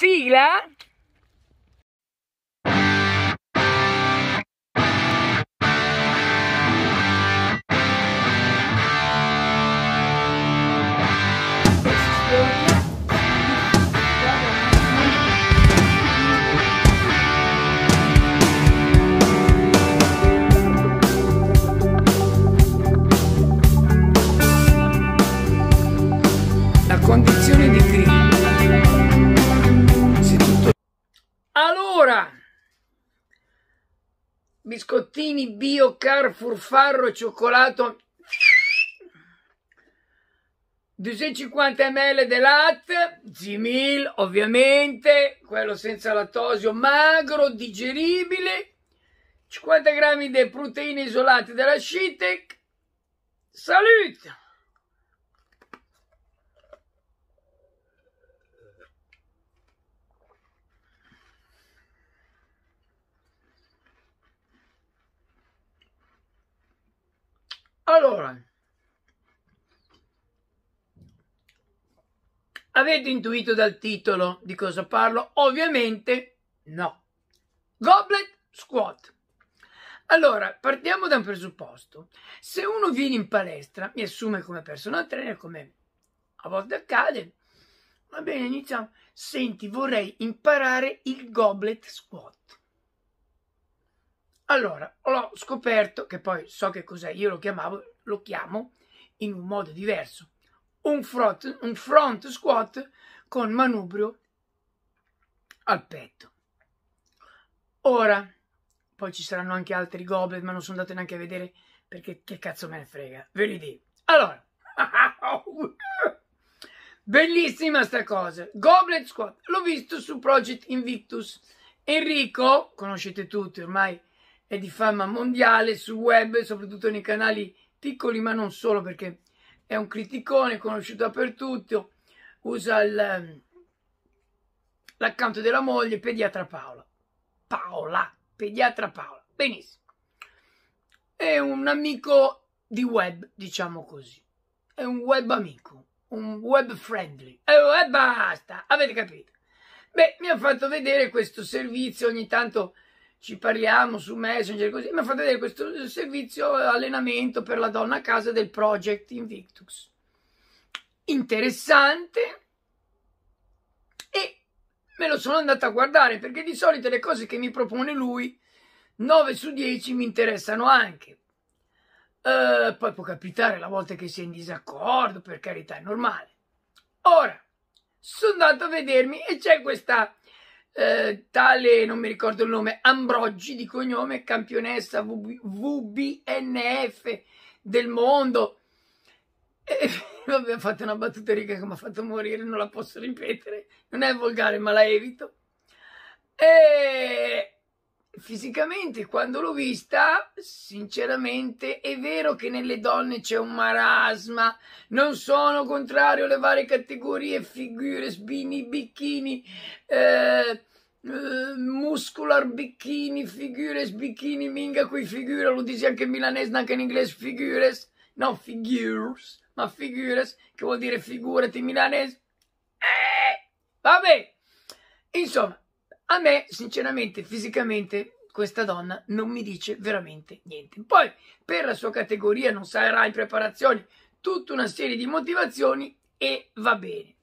sigla biscottini bio, Carrefour, farro cioccolato 250 ml di latte, Zimil ovviamente, quello senza lattosio, magro, digeribile, 50 g di proteine isolate della Shitek. Salute! Allora, avete intuito dal titolo di cosa parlo? Ovviamente no. Goblet squat. Allora, partiamo da un presupposto. Se uno viene in palestra, mi assume come personal trainer, come a volte accade, va bene, iniziamo. Senti, vorrei imparare il goblet squat. Allora, ho scoperto che poi so che cos'è, io lo chiamavo, lo chiamo in un modo diverso, un front, un front squat con manubrio al petto. Ora, poi ci saranno anche altri goblet, ma non sono andato neanche a vedere perché che cazzo me ne frega, ve li dico. Allora, bellissima sta cosa, goblet squat, l'ho visto su Project Invictus. Enrico, conoscete tutti ormai, è di fama mondiale sul web, soprattutto nei canali piccoli, ma non solo perché è un criticone conosciuto dappertutto, usa il, ehm, l'account della moglie, pediatra Paola. Paola, pediatra Paola. Benissimo. È un amico di web, diciamo così. È un web amico, un web friendly. E basta, avete capito. Beh, mi ha fatto vedere questo servizio ogni tanto ci parliamo su Messenger così, mi fa vedere questo servizio allenamento per la donna a casa del Project Invictus. Interessante e me lo sono andato a guardare perché di solito le cose che mi propone lui 9 su 10 mi interessano anche. Uh, poi può capitare la volta che si è in disaccordo, per carità, è normale. Ora, sono andato a vedermi e c'è questa eh, tale, non mi ricordo il nome, Ambroggi di cognome, campionessa VB, VBNF del mondo. E, vabbè, ho fatto una battuta riga che mi ha fatto morire, non la posso ripetere, non è volgare, ma la evito. E fisicamente quando l'ho vista, sinceramente, è vero che nelle donne c'è un marasma. Non sono contrario alle varie categorie, figure, sbini, bikini, eh, eh, muscular bikini, figures bikini, minga qui figura, lo dice anche in milanese, anche in inglese, figures, no figures, ma figures, che vuol dire figurati in milanese. Eh, vabbè, insomma, a me, sinceramente, fisicamente, questa donna non mi dice veramente niente. Poi, per la sua categoria, non sarà in preparazione tutta una serie di motivazioni e va bene.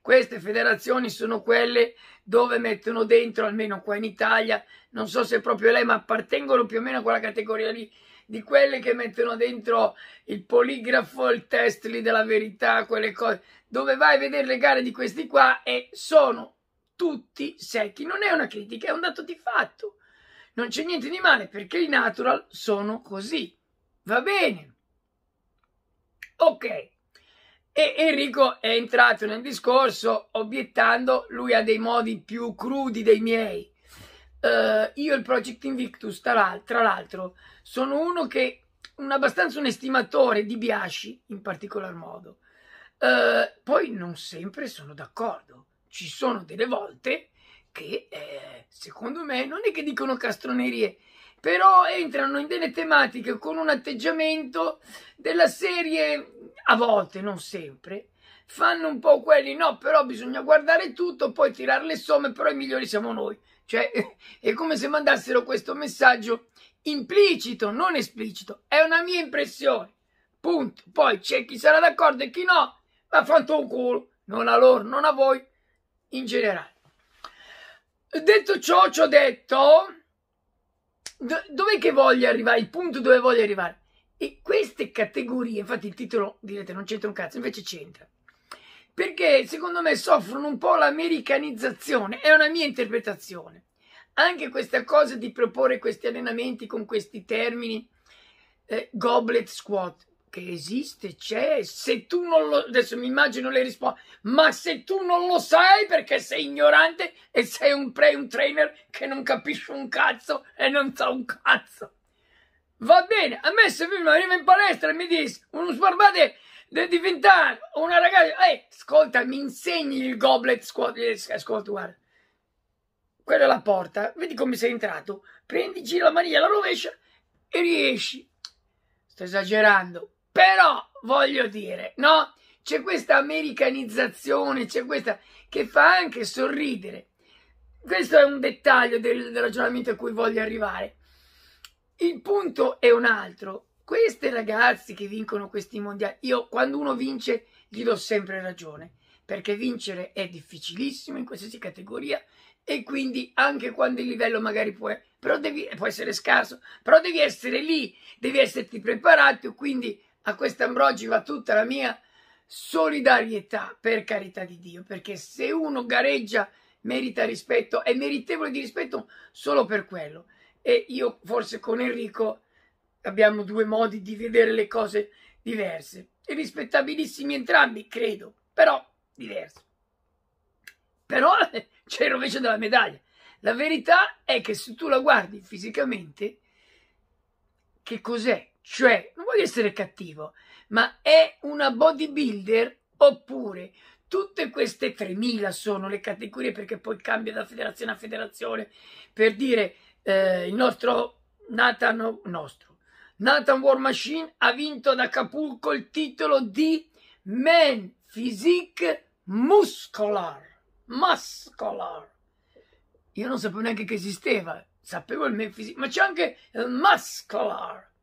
Queste federazioni sono quelle dove mettono dentro, almeno qua in Italia, non so se proprio lei, ma appartengono più o meno a quella categoria lì, di quelle che mettono dentro il poligrafo, il test lì della verità, quelle cose, dove vai a vedere le gare di questi qua e sono tutti secchi. Non è una critica, è un dato di fatto. Non c'è niente di male perché i natural sono così. Va bene. Ok. E Enrico è entrato nel discorso obiettando, lui ha dei modi più crudi dei miei. Uh, io il Project Invictus, tra l'altro, sono uno che un abbastanza un estimatore di Biasci in particolar modo. Uh, poi non sempre sono d'accordo ci sono delle volte che eh, secondo me non è che dicono castronerie, però entrano in delle tematiche con un atteggiamento della serie, a volte, non sempre, fanno un po' quelli, no, però bisogna guardare tutto, poi tirare le somme, però i migliori siamo noi. Cioè, è come se mandassero questo messaggio implicito, non esplicito. È una mia impressione. Punto. Poi c'è chi sarà d'accordo e chi no, ma fanto un culo. Non a loro, non a voi in generale. Detto ciò, ci ho detto, do, dov'è che voglio arrivare, il punto dove voglio arrivare? E queste categorie, infatti il titolo direte non c'entra un cazzo, invece c'entra. Perché secondo me soffrono un po' l'americanizzazione, è una mia interpretazione. Anche questa cosa di proporre questi allenamenti con questi termini, eh, goblet squat, che esiste, c'è, se tu non lo... adesso mi immagino le risposte, ma se tu non lo sai perché sei ignorante e sei un, pre, un trainer che non capisce un cazzo e non sa un cazzo. Va bene, a me se mi arriva in palestra e mi dice, uno sbarbate di vent'anni, una ragazza, eh, ascolta, mi insegni il goblet squat, eh, eh, ascolta, guarda, quella è la porta, vedi come sei entrato, prendi, gira la maniglia la rovescia e riesci. Sto esagerando, però voglio dire, no? C'è questa americanizzazione, c'è questa che fa anche sorridere. Questo è un dettaglio del, del ragionamento a cui voglio arrivare. Il punto è un altro. Queste ragazze che vincono questi mondiali, io quando uno vince gli do sempre ragione, perché vincere è difficilissimo in qualsiasi categoria e quindi anche quando il livello magari può, devi, può essere scarso, però devi essere lì, devi esserti preparato, quindi a quest'Ambroggi va tutta la mia solidarietà, per carità di Dio, perché se uno gareggia merita rispetto, è meritevole di rispetto solo per quello. E io forse con Enrico abbiamo due modi di vedere le cose diverse, e rispettabilissimi entrambi, credo, però diversi. Però c'è il rovescio della medaglia. La verità è che se tu la guardi fisicamente, che cos'è cioè, non voglio essere cattivo, ma è una bodybuilder oppure tutte queste 3.000 sono le categorie perché poi cambia da federazione a federazione per dire eh, il nostro Nathan, nostro Nathan War Machine ha vinto ad Acapulco il titolo di Man Physique Muscular Muscular io non sapevo neanche che esisteva sapevo il Men Physique ma c'è anche il Muscular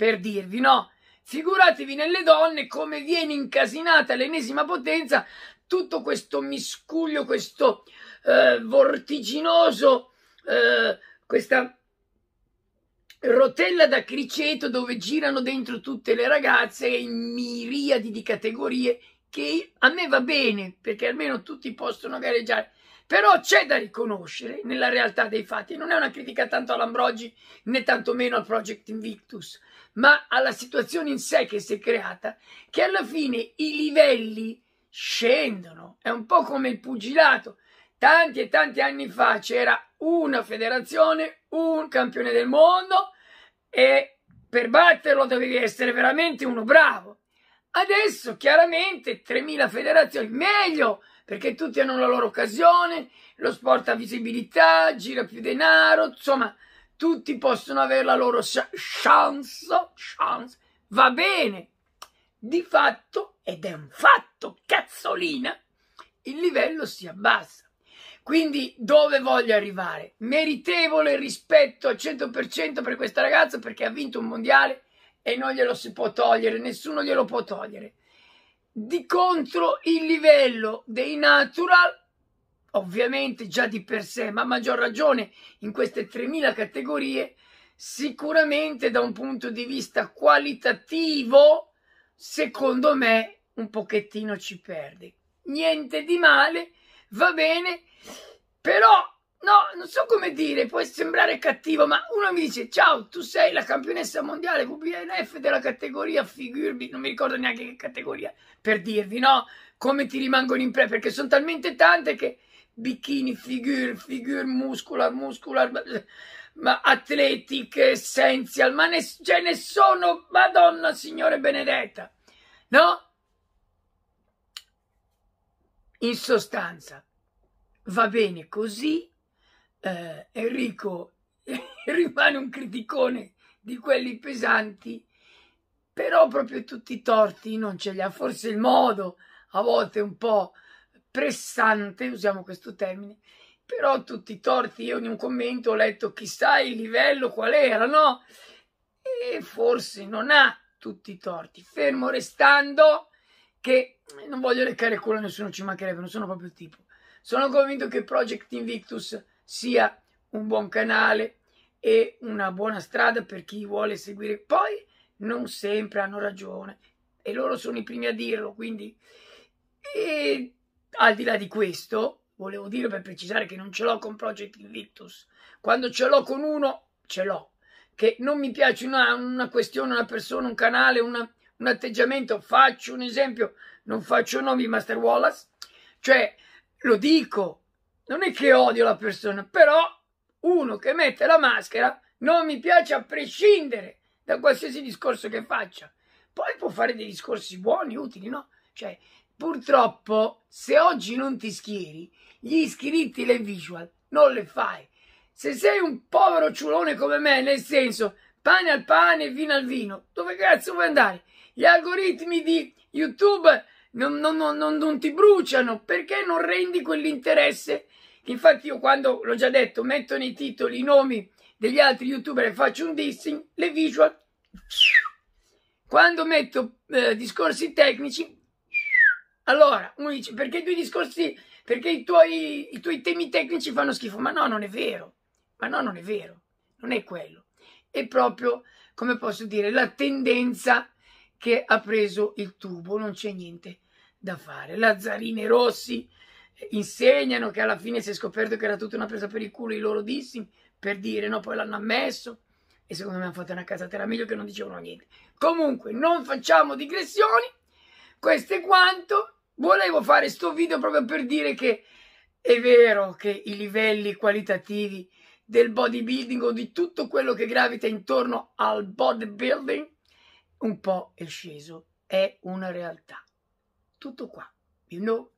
per dirvi, no? Figuratevi nelle donne come viene incasinata l'ennesima potenza tutto questo miscuglio, questo eh, vortiginoso, eh, questa rotella da criceto dove girano dentro tutte le ragazze in miriadi di categorie che a me va bene perché almeno tutti possono gareggiare. Però c'è da riconoscere nella realtà dei fatti, non è una critica tanto all'Ambrogi né tantomeno al Project Invictus, ma alla situazione in sé che si è creata, che alla fine i livelli scendono. È un po' come il pugilato. Tanti e tanti anni fa c'era una federazione, un campione del mondo e per batterlo dovevi essere veramente uno bravo. Adesso chiaramente 3.000 federazioni, meglio perché tutti hanno la loro occasione, lo sport ha visibilità, gira più denaro, insomma tutti possono avere la loro chance, chance, va bene. Di fatto, ed è un fatto, cazzolina, il livello si abbassa. Quindi dove voglio arrivare? Meritevole rispetto al 100% per questa ragazza perché ha vinto un mondiale e non glielo si può togliere, nessuno glielo può togliere. Di contro il livello dei natural ovviamente già di per sé, ma a maggior ragione in queste 3.000 categorie, sicuramente da un punto di vista qualitativo, secondo me un pochettino ci perde. Niente di male, va bene, però no, non so come dire, può sembrare cattivo, ma uno mi dice "Ciao, tu sei la campionessa mondiale WNF della categoria figurbi, non mi ricordo neanche che categoria", per dirvi, no? Come ti rimangono in pre perché sono talmente tante che bikini, figure, figure, muscular, muscular, ma athletic, essential, ma ne, ce ne sono, madonna signore benedetta, no? In sostanza, va bene così, eh, Enrico rimane un criticone di quelli pesanti, però proprio tutti i torti non ce li ha, forse il modo a volte un po' pressante, usiamo questo termine, però tutti i torti, io in un commento ho letto chissà il livello qual era, no? E forse non ha tutti i torti, fermo restando che eh, non voglio leccare culo a nessuno, ci mancherebbe, non sono proprio il tipo. Sono convinto che Project Invictus sia un buon canale e una buona strada per chi vuole seguire. Poi non sempre hanno ragione e loro sono i primi a dirlo, quindi... E al di là di questo, volevo dire per precisare che non ce l'ho con Project Invictus. Quando ce l'ho con uno, ce l'ho. Che non mi piace una, una questione, una persona, un canale, una, un atteggiamento. Faccio un esempio, non faccio nomi, Master Wallace. Cioè, lo dico, non è che odio la persona, però uno che mette la maschera non mi piace a prescindere da qualsiasi discorso che faccia. Poi può fare dei discorsi buoni, utili, no? Cioè, Purtroppo, se oggi non ti schieri, gli iscritti le visual non le fai. Se sei un povero ciulone come me, nel senso pane al pane, e vino al vino, dove cazzo vuoi andare? Gli algoritmi di YouTube non, non, non, non ti bruciano perché non rendi quell'interesse. Infatti, io quando l'ho già detto, metto nei titoli i nomi degli altri youtuber e faccio un dissing, le visual. Quando metto eh, discorsi tecnici, allora, uno dice, perché i tuoi discorsi, perché i tuoi, i tuoi temi tecnici fanno schifo? Ma no, non è vero. Ma no, non è vero. Non è quello. È proprio, come posso dire, la tendenza che ha preso il tubo. Non c'è niente da fare. Lazzarini Rossi eh, insegnano che alla fine si è scoperto che era tutta una presa per il culo i loro dissimi, per dire no, poi l'hanno ammesso e secondo me hanno fatto una casata, era meglio che non dicevano niente. Comunque, non facciamo digressioni, questo è quanto. Volevo fare sto video proprio per dire che è vero che i livelli qualitativi del bodybuilding o di tutto quello che gravita intorno al bodybuilding un po' è sceso. È una realtà. Tutto qua. You know